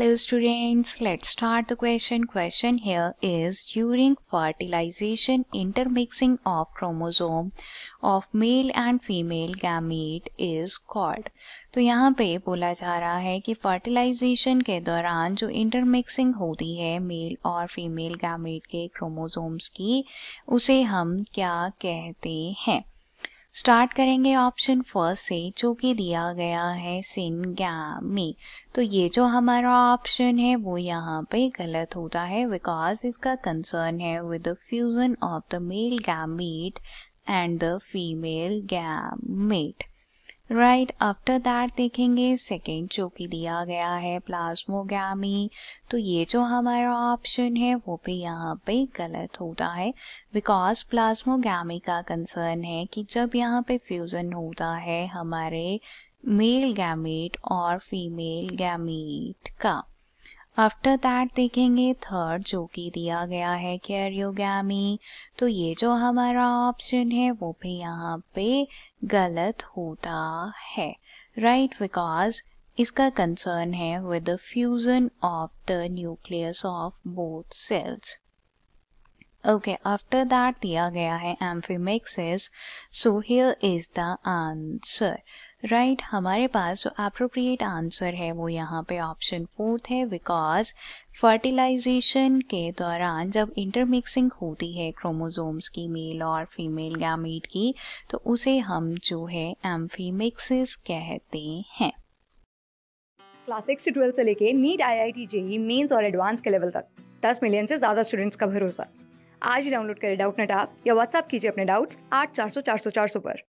Hello students, let's start the question. Question here is during fertilization intermixing of chromosome of male and female gamete is called. तो यहाँ पे बोला जा रहा है कि fertilization के दौरान जो intermixing होती है male और female gamete के chromosomes की उसे हम क्या कहते हैं स्टार्ट करेंगे ऑप्शन फर्स्ट से जो कि दिया गया है सिनगामी तो ये जो हमारा ऑप्शन है वो यहाँ पे गलत होता है बिकॉज इसका कंसर्न है with the fusion of the male gamete and the female gamete right after that देखेंगे सेकेंड जो कि दिया गया है प्लाज्मोगी तो ये जो हमारा ऑप्शन है वो भी यहाँ पे गलत होता है बिकॉज प्लाज्मोगी का कंसर्न है कि जब यहाँ पे फ्यूजन होता है हमारे मेल गैमेट और फीमेल गैमीट का आफ्टर दैट देखेंगे थर्ड जो कि दिया गया है कैरियोगी तो ये जो हमारा ऑप्शन है वो भी यहाँ पे गलत होता है राइट right? बिकॉज इसका कंसर्न है with the fusion of the nucleus of both cells okay after that दिया गया है amphimixis so here is the answer right right, हमारे पास जो अप्रोप्रिएट आंसर है वो यहाँ पे ऑप्शन फोर्थ है बिकॉज फर्टिलाइजेशन के दौरान जब इंटरमिक्सिंग होती है क्रोमोजोम्स की मेल और फीमेल गैमेट की तो उसे हम जो है एम्फीमिक्सिस कहते हैं क्लास सिक्स से ट्वेल्थ से लेके NEET I I T JEE mains और एडवांस के लेवल तक दस मिलियन से ज़्यादा स्टूडेंट्स का भरोसा आज ही डाउनलोड करें डाउट नेट या व्हाट्सअप कीजिए अपने डाउट्स आठ चार सौ चार सौ चार सौ पर